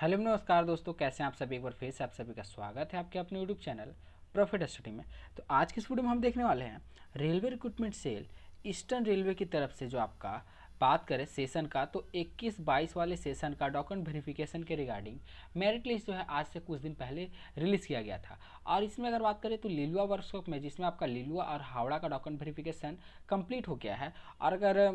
hello नमस्कार दोस्तों कैसे हैं आप सभी एक बार फिर से आप सभी का स्वागत है आपके अपने यूट्यूब चैनल प्रॉफिट स्टडी में तो आज की इस वीडियो में हम देखने वाले हैं railway recruitment cell eastern railway की तरफ से जो आपका बात करें सेशन का तो 21-22 वाले सेशन का डॉक्यूमेंट वेरिफिकेशन के रिगार्डिंग मेरिट लिस्ट जो है आज से कुछ दिन पहले रिलीज़ किया गया था और इसमें अगर बात करें तो लिलुआ वर्कशॉप में जिसमें आपका लिलुआ और हावड़ा का डॉक्यूमेंट वेरिफिकेशन कंप्लीट हो गया है और अगर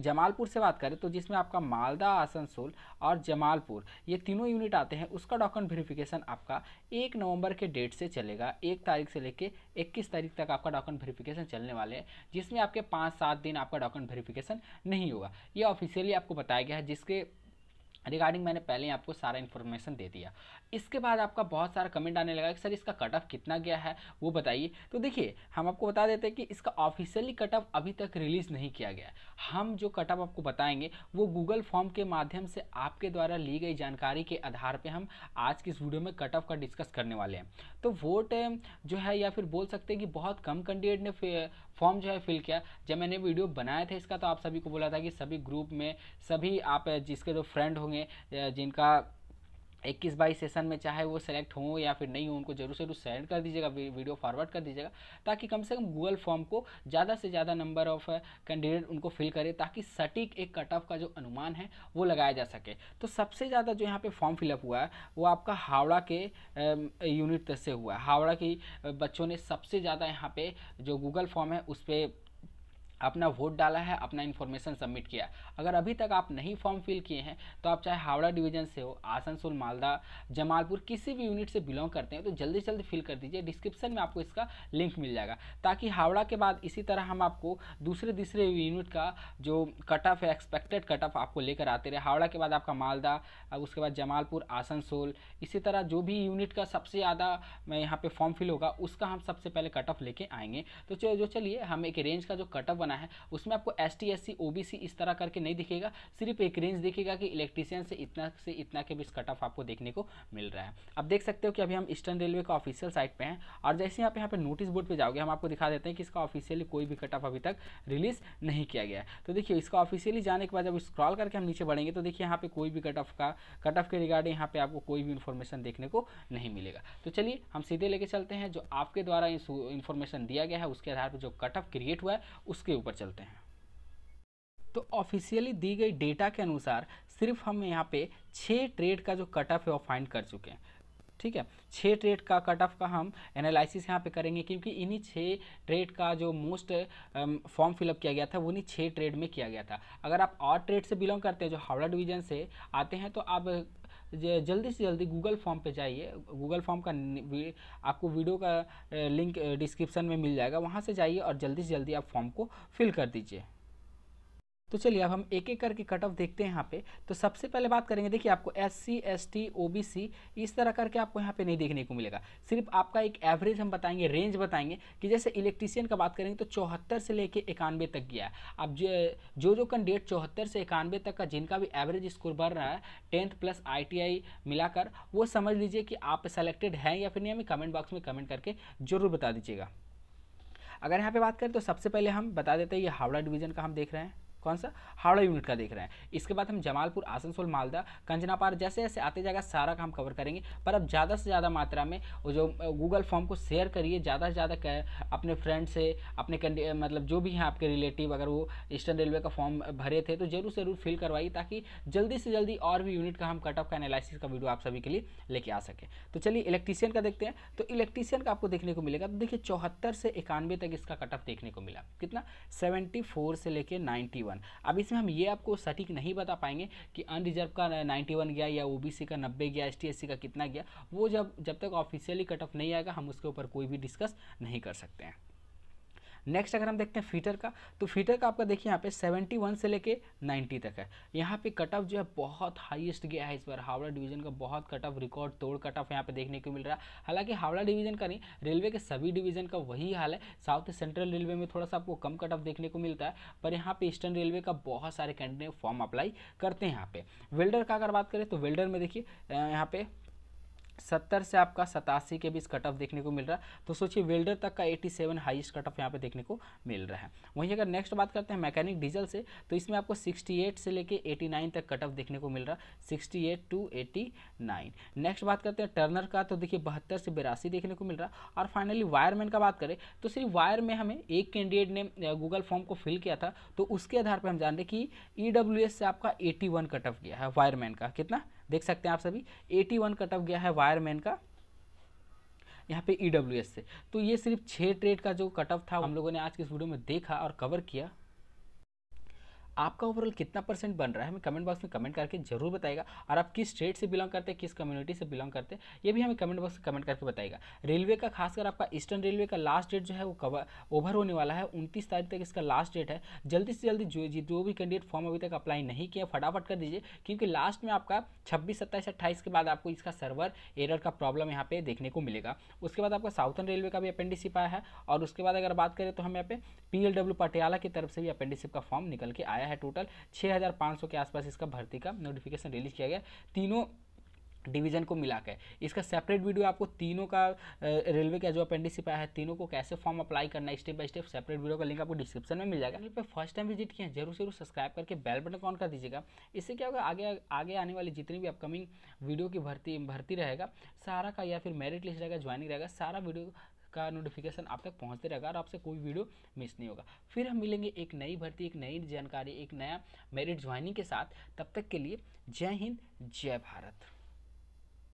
जमालपुर से बात करें तो जिसमें आपका मालदा आसनसोल और जमालपुर ये तीनों यूनिट आते हैं उसका डॉक्यूमेंट वेरिफिकेशन आपका एक नवंबर के डेट से चलेगा एक तारीख से लेके 21 तारीख तक आपका डॉक्यूमेंट वेरिफिकेशन चलने वाले हैं जिसमें आपके पाँच सात दिन आपका डॉक्यूमेंट वेरिफिकेशन नहीं होगा ये ऑफिशियली आपको बताया गया है जिसके रिगार्डिंग मैंने पहले ही आपको सारा इन्फॉर्मेशन दे दिया इसके बाद आपका बहुत सारा कमेंट आने लगा कि सर इसका कट ऑफ कितना गया है वो बताइए तो देखिए हम आपको बता देते हैं कि इसका ऑफिशियली कट ऑफ अभी तक रिलीज़ नहीं किया गया हम जो कट ऑफ आपको बताएंगे वो गूगल फॉर्म के माध्यम से आपके द्वारा ली गई जानकारी के आधार पर हम आज की इस वीडियो में कट ऑफ का डिस्कस करने वाले हैं तो वोट जो है या फिर बोल सकते हैं कि बहुत कम कैंडिडेट ने फॉर्म जो है फिल किया जब मैंने वीडियो बनाया था इसका तो आप सभी को बोला था कि सभी ग्रुप में सभी आप जिसके जो फ्रेंड होंगे जिनका इक्कीस बाईस सेशन में चाहे वो सेलेक्ट हों या फिर नहीं हो उनको जरूर से जरूर सेंड कर दीजिएगा वीडियो फॉरवर्ड कर दीजिएगा ताकि कम से कम गूगल फॉर्म को ज़्यादा से ज़्यादा नंबर ऑफ कैंडिडेट उनको फिल करे ताकि सटीक एक कट ऑफ का जो अनुमान है वो लगाया जा सके तो सबसे ज़्यादा जो यहाँ पे फॉर्म फिलअप हुआ है वो आपका हावड़ा के यूनिट से हुआ है हावड़ा की बच्चों ने सबसे ज़्यादा यहाँ पर जो गूगल फॉर्म है उस पर अपना वोट डाला है अपना इन्फॉर्मेशन सबमिट किया अगर अभी तक आप नहीं फॉर्म फिल किए हैं तो आप चाहे हावड़ा डिवीजन से हो आसनसोल मालदा जमालपुर किसी भी यूनिट से बिलोंग करते हैं तो जल्दी से जल्दी फिल कर दीजिए डिस्क्रिप्शन में आपको इसका लिंक मिल जाएगा ताकि हावड़ा के बाद इसी तरह हम आपको दूसरे दूसरे यूनिट का जो कट ऑफ है एक्सपेक्टेड कट ऑफ आपको लेकर आते रहे हावड़ा के बाद आपका मालदा अब उसके बाद जमालपुर आसनसोल इसी तरह जो भी यूनिट का सबसे ज़्यादा यहाँ पर फॉर्म फिल होगा उसका हम सबसे पहले कट ऑफ लेके आएंगे तो जो चलिए हम एक रेंज का जो कट ऑफ बना बना है उसमें आपको एस टी एस सी इस तरह करके नहीं दिखेगा सिर्फ एक रेंज दिखेगा कि इलेक्ट्रीशियन से इतना से इतना के बीच कट ऑफ आपको देखने को मिल रहा है अब देख सकते हो कि अभी हम ईस्टर्न रेलवे का ऑफिशियल साइट पर हैं और जैसे आप यहाँ पर नोटिस बोर्ड पर जाओगे हम आपको दिखा देते हैं कि इसका ऑफिशियली कोई भी कट ऑफ अभी तक रिलीज नहीं किया गया तो देखिए इसका ऑफिशियली जाने के बाद जब स्क्रॉल करके हम नीचे बढ़ेंगे तो देखिए यहाँ पर कोई भी कट ऑफ का कट ऑफ के रिगार्डिंग यहाँ पर आपको कोई भी इन्फॉर्मेशन देखने को नहीं मिलेगा तो चलिए हम सीधे लेके चलते हैं जो आपके द्वारा इन्फॉर्मेशन दिया गया है उसके आधार पर जो कट ऑफ क्रिएट हुआ है उसके ऊपर चलते हैं तो ऑफिशियली दी गई डेटा के अनुसार सिर्फ हम यहाँ पे छः ट्रेड का जो कट ऑफ है वो फाइंड कर चुके हैं ठीक है छः ट्रेड का कट ऑफ का हम एनालिसिस यहाँ पे करेंगे क्योंकि इन्हीं छः ट्रेड का जो मोस्ट फॉर्म फिलअप किया गया था वो इन्हीं छः ट्रेड में किया गया था अगर आप और ट्रेड से बिलोंग करते हैं जो हावड़ा डिवीजन से आते हैं तो आप जल्दी से जल्दी गूगल फॉर्म पे जाइए गूगल फॉर्म का आपको वीडियो का लिंक डिस्क्रिप्शन में मिल जाएगा वहाँ से जाइए और जल्दी से जल्दी आप फॉर्म को फिल कर दीजिए तो चलिए अब हम एक एक करके कट ऑफ देखते हैं यहाँ पे तो सबसे पहले बात करेंगे देखिए आपको S C S T O B C इस तरह करके आपको यहाँ पे नहीं देखने को मिलेगा सिर्फ आपका एक एवरेज हम बताएंगे रेंज बताएंगे कि जैसे इलेक्ट्रीशियन का बात करेंगे तो चौहत्तर से लेके इक्यानवे तक गया है अब जो जो कैंडिडेट चौहत्तर से इक्यानवे तक का जिनका भी एवरेज स्कोर बढ़ रहा है tenth plus I T I मिलाकर वो समझ लीजिए कि आप सेलेक्टेड हैं या फिर नहीं हमें कमेंट बॉक्स में कमेंट करके ज़रूर बता दीजिएगा अगर यहाँ पे बात करें तो सबसे पहले हम बता देते हैं ये हावड़ा डिवीज़न का हम देख रहे हैं कौन सा हावड़ा यूनिट का देख रहे हैं इसके बाद हम जमालपुर आसनसोल मालदा कंजनापार जैसे जैसे आते जाएगा सारा काम कवर करेंगे पर अब ज़्यादा से ज़्यादा मात्रा में जो गूगल फॉर्म को शेयर करिए ज़्यादा से ज़्यादा अपने फ्रेंड से अपने मतलब जो भी हैं आपके रिलेटिव अगर वो ईस्टर्न रेलवे का फॉर्म भरे थे तो ज़रूर ज़रूर फिल करवाइए ताकि जल्दी से जल्दी और भी यूनिट का हम कट ऑफ का एनालिसिस का वीडियो आप सभी के लिए लेके आ सकें तो चलिए इलेक्ट्रीशियन का देखते हैं तो इलेक्ट्रीशियन का आपको देखने को मिलेगा तो देखिए चौहत्तर से इक्यानवे तक इसका कट ऑफ देखने को मिला कितना सेवेंटी से लेकर नाइन्टी वन अब इसमें हम ये आपको सटीक नहीं बता पाएंगे कि अनरिजर्व का नाइन्टी वन गया या ओ बी सी का नब्बे गया एस टी एस सी का कितना गया वो जब जब तक ऑफिशियली कट ऑफ नहीं आएगा हम उसके ऊपर कोई भी डिस्कस नहीं कर सकते हैं नेक्स्ट अगर हम देखते हैं फीटर का तो फीटर का आपका देखिए यहाँ पे 71 से लेके 90 तक है यहाँ पे कट ऑफ जो है बहुत हाईएस्ट गया है इस बार हावड़ा डिवीजन का बहुत कट ऑफ रिकॉर्ड तोड़ कट ऑफ यहाँ पे देखने को मिल रहा है हालांकि हावड़ा डिवीजन का नहीं रेलवे के सभी डिवीजन का वही हाल है साउथ सेंट्रल रेलवे में थोड़ा सा आपको कम कट ऑफ देखने को मिलता है पर यहाँ पर ईस्टर्न रेलवे का बहुत सारे कैंडिडेट फॉर्म अप्लाई करते हैं यहाँ पे वेल्डर का अगर बात करें तो वेल्डर में देखिए यहाँ पे सत्तर से आपका सतासी के बीच कट ऑफ देखने को मिल रहा है तो सोचिए वेल्डर तक का 87 सेवन हाइस्ट कट ऑफ यहाँ पे देखने को मिल रहा है वहीं अगर नेक्स्ट बात करते हैं मैकेनिक डीजल से तो इसमें आपको 68 से लेके 89 तक कट ऑफ देखने को मिल रहा है 68 टू 89 नेक्स्ट बात करते हैं टर्नर का तो देखिए बहत्तर से बिरासी देखने को मिल रहा और फाइनली वायरमैन का बात करें तो सिर्फ वायर में हमें एक कैंडिडेट ने गूगल फॉर्म को फिल किया था तो उसके आधार पर हम जान रहे कि ई e से आपका एटी कट ऑफ गया है वायरमैन का कितना देख सकते हैं आप सभी 81 कट ऑफ गया है वायरमैन का यहाँ पे ई e से तो ये सिर्फ छः ट्रेड का जो कट ऑफ था हम लोगों ने आज के इस वीडियो में देखा और कवर किया आपका ओवरऑल कितना परसेंट बन रहा है हमें कमेंट बॉक्स में कमेंट करके जरूर बताएगा और आप किस स्टेट से बिलोंग करते हैं किस कम्युनिटी से बिलोंग करते हैं ये भी हमें कमेंट बॉक्स में कमेंट करके बताएगा रेलवे का खासकर आपका ईस्टर्न रेलवे का लास्ट डेट जो है वो कवर ओवर होने वाला है उनतीस तारीख तक इसका लास्ट डेट है जल्दी से जल्दी जो जो भी कैंडिडेट फॉर्म अभी तक अप्लाई नहीं किया फटाफट कर दीजिए क्योंकि लास्ट में आपका छब्बीस सत्ताईस अट्ठाईस के बाद आपको इसका सर्वर एरर का प्रॉब्लम यहाँ पे देखने को मिलेगा उसके बाद आपका साउथर्न रेलवे का भी अपेंडिसिप आया है और उसके बाद अगर बात करें तो हम यहाँ पे पी पटियाला की तरफ से भी अपेंडिसिप का फॉर्म निकल के आया आया है टोटल 6,500 के आसपास इसका भर्ती का नोटिफिकेशन रिलीज किया गया तीनों डिवीजन को मिला के इसका सेपरेट वीडियो आपको तीनों का रेलवे का जो अपेंडिसिप आया है तीनों को कैसे फॉर्म अप्लाई करना है step by step separate video का लिंक आपको डिस्क्रिप्शन में मिल जाएगा चैनल पे फर्स्ट टाइम विजिट किए जरूर जरूर सब्सक्राइब करके बेल बटन ऑन कर दीजिएगा इससे क्या होगा आगे आगे आने वाली जितनी भी अपकमिंग वीडियो की भर्ती भर्ती रहेगा सारा का या फिर मेरिट लिस्ट रहेगा ज्वाइनिंग रहेगा सारा वीडियो का नोटिफिकेशन आप तक पहुँचते रहेगा और आपसे कोई वीडियो मिस नहीं होगा फिर हम मिलेंगे एक नई भर्ती एक नई जानकारी एक नया मेरिट ज्वाइनिंग के साथ तब तक के लिए जय हिंद जय भारत